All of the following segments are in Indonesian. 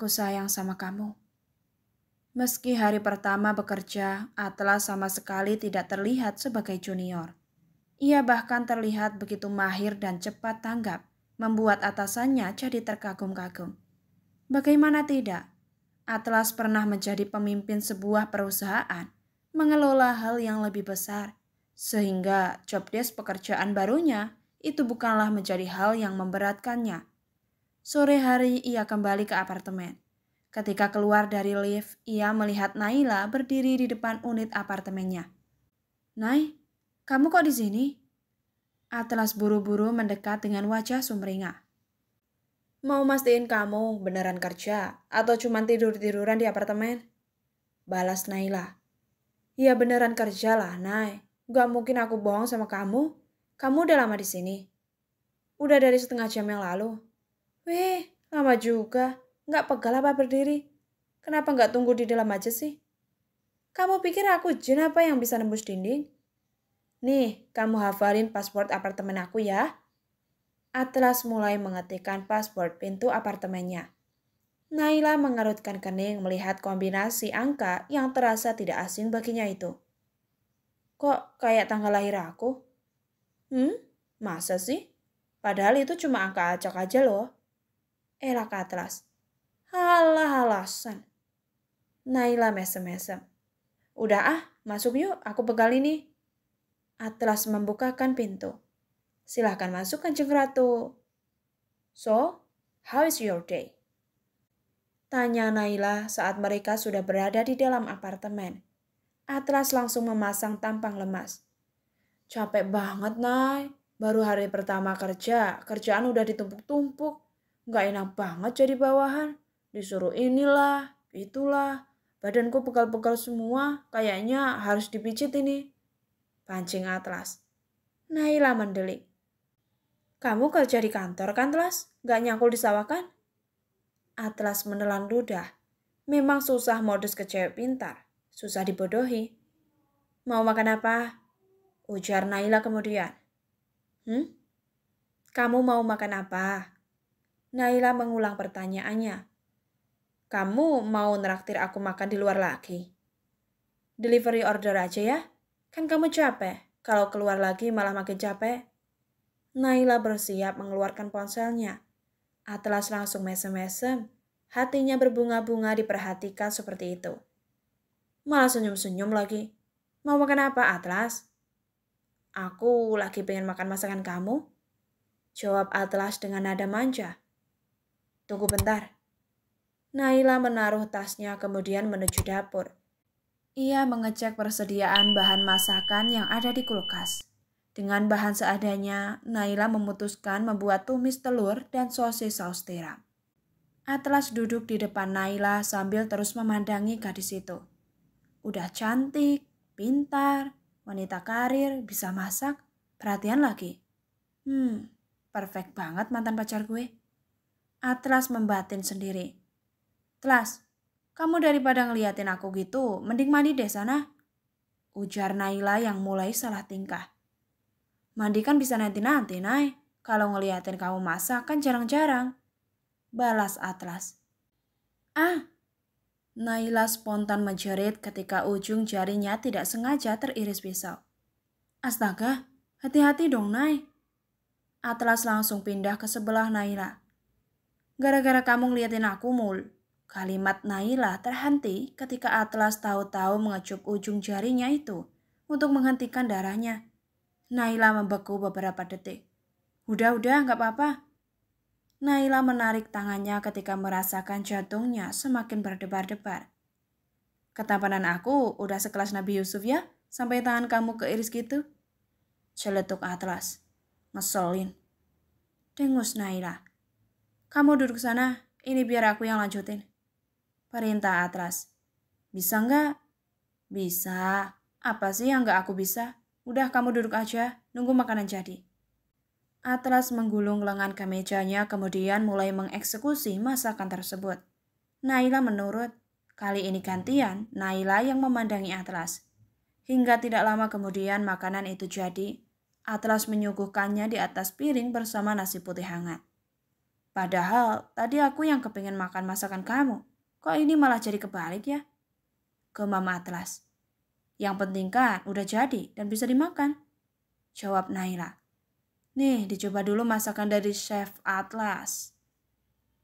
aku sayang sama kamu. Meski hari pertama bekerja, Atlas sama sekali tidak terlihat sebagai junior. Ia bahkan terlihat begitu mahir dan cepat tanggap, membuat atasannya jadi terkagum-kagum. Bagaimana tidak? Atlas pernah menjadi pemimpin sebuah perusahaan, mengelola hal yang lebih besar, sehingga jobdesk pekerjaan barunya itu bukanlah menjadi hal yang memberatkannya, Sore hari ia kembali ke apartemen. Ketika keluar dari lift, ia melihat Naila berdiri di depan unit apartemennya. Nai, kamu kok di sini? Atlas buru-buru mendekat dengan wajah sumringah. Mau mastiin kamu beneran kerja atau cuma tidur-tiduran di apartemen? Balas Naila. Iya beneran kerja lah, Nai. Gak mungkin aku bohong sama kamu. Kamu udah lama di sini. Udah dari setengah jam yang lalu. Weh, lama juga. Nggak pegal apa berdiri? Kenapa nggak tunggu di dalam aja sih? Kamu pikir aku jin apa yang bisa nembus dinding? Nih, kamu hafalin password apartemen aku ya. Atlas mulai mengetikkan password pintu apartemennya. Naila mengerutkan kening melihat kombinasi angka yang terasa tidak asing baginya itu. Kok kayak tanggal lahir aku? Hmm, masa sih? Padahal itu cuma angka acak aja loh. Elak eh, ke atas. Halah alasan. Naila mesem-mesem. Udah ah, masuk yuk, aku pegal ini. Atlas membukakan pintu. Silahkan masuk kanjeng ratu. So, how is your day? Tanya Naila saat mereka sudah berada di dalam apartemen. Atlas langsung memasang tampang lemas. Capek banget, Nay. Baru hari pertama kerja, kerjaan udah ditumpuk-tumpuk. Gak enak banget jadi bawahan. Disuruh inilah, itulah. Badanku pegal-pegal semua, kayaknya harus dipijit ini. Pancing Atlas. Naila mendelik. Kamu kerja di kantor kan, Atlas? Gak nyangkul di sawah kan? Atlas menelan ludah. Memang susah modus ke cewek pintar. Susah dibodohi. Mau makan apa? Ujar Naila kemudian. Hmm? Kamu mau makan apa? Naila mengulang pertanyaannya. Kamu mau neraktir aku makan di luar lagi? Delivery order aja ya. Kan kamu capek. Kalau keluar lagi malah makin capek. Naila bersiap mengeluarkan ponselnya. Atlas langsung mesem-mesem. Hatinya berbunga-bunga diperhatikan seperti itu. Malah senyum-senyum lagi. Mau makan apa, Atlas? Aku lagi pengen makan masakan kamu. Jawab Atlas dengan nada manja. Tunggu bentar. Naila menaruh tasnya kemudian menuju dapur. Ia mengecek persediaan bahan masakan yang ada di kulkas. Dengan bahan seadanya, Naila memutuskan membuat tumis telur dan sosis saus tiram. Atlas duduk di depan Naila sambil terus memandangi gadis itu. Udah cantik, pintar, wanita karir, bisa masak, perhatian lagi. Hmm, perfect banget mantan pacar gue. Atlas membatin sendiri. Telas, kamu daripada ngeliatin aku gitu, mending mandi deh sana. Ujar Naila yang mulai salah tingkah. Mandi kan bisa nanti-nanti, Nay. Kalau ngeliatin kamu masak kan jarang-jarang. Balas Atlas. Ah, Naila spontan menjerit ketika ujung jarinya tidak sengaja teriris pisau. Astaga, hati-hati dong, Nay. Atlas langsung pindah ke sebelah Naila. Gara-gara kamu ngeliatin aku mul. Kalimat Naila terhenti ketika Atlas tahu-tahu mengecup ujung jarinya itu untuk menghentikan darahnya. Naila membeku beberapa detik. Udah-udah, nggak apa-apa. Naila menarik tangannya ketika merasakan jantungnya semakin berdebar-debar. Ketampanan aku udah sekelas Nabi Yusuf ya, sampai tangan kamu keiris gitu. Celetuk Atlas. Ngeselin. Dengus Naila. Kamu duduk sana, ini biar aku yang lanjutin. Perintah Atlas. Bisa nggak? Bisa. Apa sih yang nggak aku bisa? Udah kamu duduk aja, nunggu makanan jadi. Atlas menggulung lengan kemejanya kemudian mulai mengeksekusi masakan tersebut. Naila menurut, kali ini gantian Naila yang memandangi Atlas. Hingga tidak lama kemudian makanan itu jadi, Atlas menyuguhkannya di atas piring bersama nasi putih hangat. Padahal tadi aku yang kepingin makan masakan kamu. Kok ini malah jadi kebalik ya? Ke Mama Atlas. Yang penting kan udah jadi dan bisa dimakan. Jawab Naila. Nih, dicoba dulu masakan dari Chef Atlas.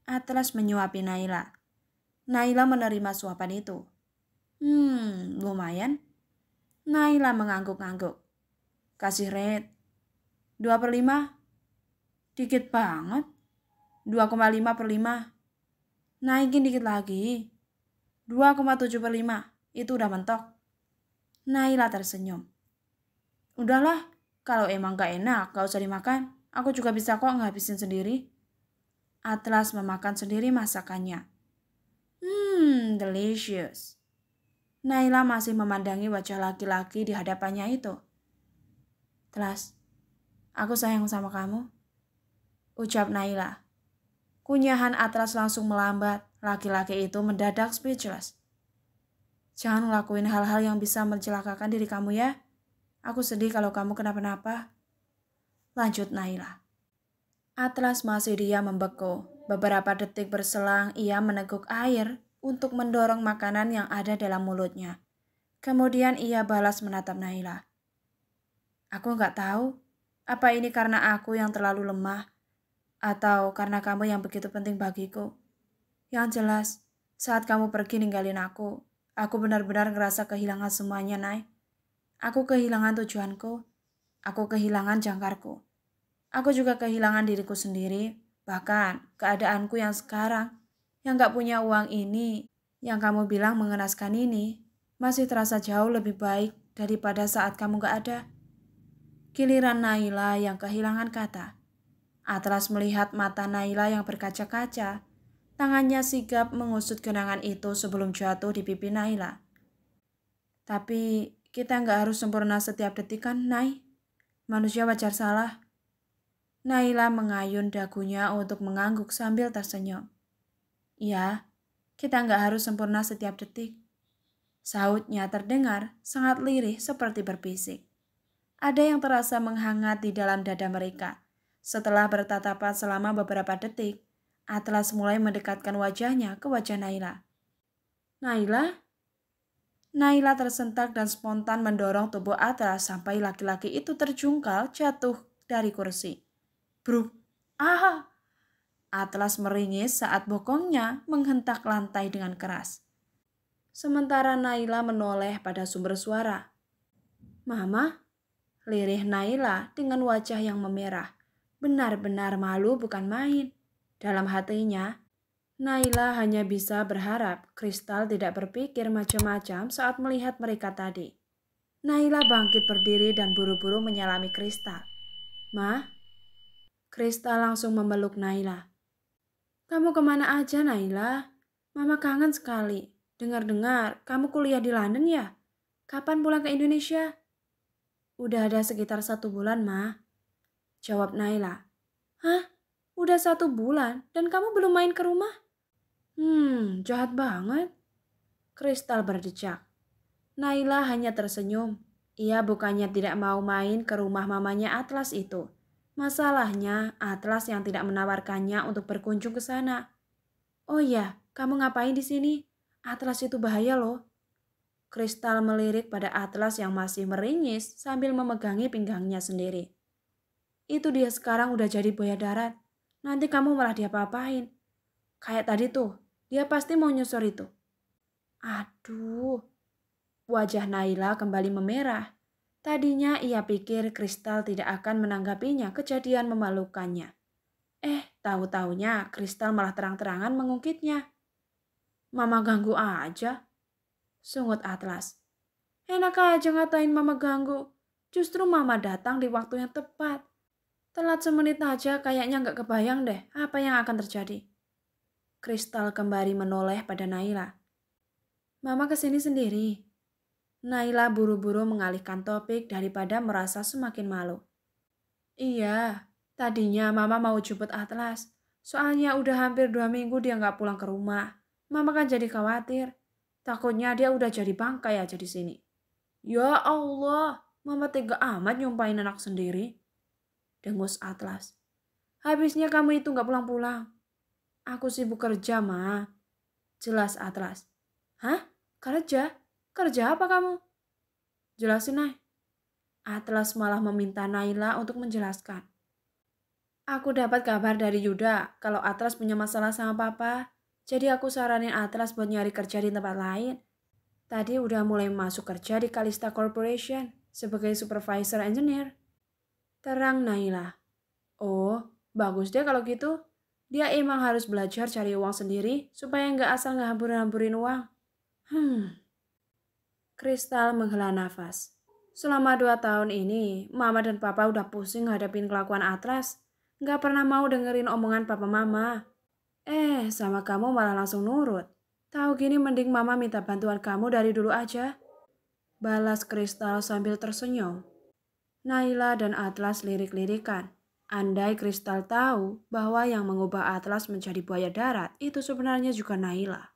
Atlas menyuapi Naila. Naila menerima suapan itu. Hmm, lumayan. Naila mengangguk-angguk. Kasih Red. Dua per lima. Dikit banget. 2,5 per 5. Naikin dikit lagi. 2,7 per 5. Itu udah mentok. Naila tersenyum. Udahlah, kalau emang gak enak, gak usah dimakan. Aku juga bisa kok ngabisin sendiri. Atlas memakan sendiri masakannya. Hmm, delicious. Naila masih memandangi wajah laki-laki di hadapannya itu. Atlas, aku sayang sama kamu. Ucap Naila Kunyahan Atlas langsung melambat. Laki-laki itu mendadak speechless. Jangan ngelakuin hal-hal yang bisa mencelakakan diri kamu ya. Aku sedih kalau kamu kenapa-napa. Lanjut Naila. Atlas masih dia membeku. Beberapa detik berselang, ia meneguk air untuk mendorong makanan yang ada dalam mulutnya. Kemudian ia balas menatap Naila. Aku nggak tahu, apa ini karena aku yang terlalu lemah atau karena kamu yang begitu penting bagiku. Yang jelas, saat kamu pergi ninggalin aku, aku benar-benar ngerasa kehilangan semuanya, Nay. Aku kehilangan tujuanku, aku kehilangan jangkarku. Aku juga kehilangan diriku sendiri, bahkan keadaanku yang sekarang, yang gak punya uang ini, yang kamu bilang mengenaskan ini, masih terasa jauh lebih baik daripada saat kamu gak ada. kiliran Naila yang kehilangan kata. Atlas melihat mata Naila yang berkaca-kaca. Tangannya sigap mengusut genangan itu sebelum jatuh di pipi Naila. Tapi kita nggak harus sempurna setiap detik kan, Nai? Manusia wajar salah. Naila mengayun dagunya untuk mengangguk sambil tersenyum. Ya, kita nggak harus sempurna setiap detik. Sautnya terdengar sangat lirih seperti berbisik. Ada yang terasa menghangat di dalam dada mereka setelah bertatapan selama beberapa detik, Atlas mulai mendekatkan wajahnya ke wajah Naila. Naila? Naila tersentak dan spontan mendorong tubuh Atlas sampai laki-laki itu terjungkal jatuh dari kursi. Bro, Ah! Atlas meringis saat bokongnya menghentak lantai dengan keras. Sementara Naila menoleh pada sumber suara. Mama? Lirih Naila dengan wajah yang memerah. Benar-benar malu bukan main. Dalam hatinya, Naila hanya bisa berharap Kristal tidak berpikir macam-macam saat melihat mereka tadi. Naila bangkit berdiri dan buru-buru menyalami Kristal. Ma? Kristal langsung memeluk Naila. Kamu kemana aja, Naila? Mama kangen sekali. Dengar-dengar, kamu kuliah di London ya? Kapan pulang ke Indonesia? Udah ada sekitar satu bulan, Ma jawab Naila. Hah? Udah satu bulan dan kamu belum main ke rumah? Hmm, jahat banget. Kristal berdecak. Naila hanya tersenyum. Ia bukannya tidak mau main ke rumah mamanya Atlas itu. Masalahnya, Atlas yang tidak menawarkannya untuk berkunjung ke sana. Oh ya, kamu ngapain di sini? Atlas itu bahaya loh. Kristal melirik pada Atlas yang masih meringis sambil memegangi pinggangnya sendiri. Itu dia sekarang udah jadi buaya darat. Nanti kamu malah diapa apain Kayak tadi tuh, dia pasti mau nyusur itu. Aduh. Wajah Naila kembali memerah. Tadinya ia pikir Kristal tidak akan menanggapinya kejadian memalukannya. Eh, tahu tahunya Kristal malah terang-terangan mengungkitnya. Mama ganggu aja. Sungut Atlas. Enak aja ngatain mama ganggu. Justru mama datang di waktu yang tepat. Telat semenit aja kayaknya nggak kebayang deh apa yang akan terjadi. Kristal kembali menoleh pada Naila. Mama kesini sendiri. Naila buru-buru mengalihkan topik daripada merasa semakin malu. Iya, tadinya mama mau jemput Atlas. Soalnya udah hampir dua minggu dia nggak pulang ke rumah. Mama kan jadi khawatir. Takutnya dia udah jadi bangkai aja di sini. Ya Allah, mama tega amat nyumpain anak sendiri dengus Atlas. Habisnya kamu itu nggak pulang-pulang. Aku sibuk kerja, Ma. Jelas Atlas. Hah? Kerja? Kerja apa kamu? Jelasin, Nay. Atlas malah meminta Naila untuk menjelaskan. Aku dapat kabar dari Yuda kalau Atlas punya masalah sama papa. Jadi aku saranin Atlas buat nyari kerja di tempat lain. Tadi udah mulai masuk kerja di Kalista Corporation sebagai supervisor engineer. Terang Naila. Oh, bagus deh kalau gitu. Dia emang harus belajar cari uang sendiri supaya nggak asal ngehambur-hamburin uang. Hmm. Kristal menghela nafas. Selama dua tahun ini, mama dan papa udah pusing ngadepin kelakuan Atras. Nggak pernah mau dengerin omongan papa mama. Eh, sama kamu malah langsung nurut. Tahu gini mending mama minta bantuan kamu dari dulu aja. Balas Kristal sambil tersenyum. Naila dan Atlas lirik-lirikan. Andai Kristal tahu bahwa yang mengubah Atlas menjadi buaya darat itu sebenarnya juga Naila.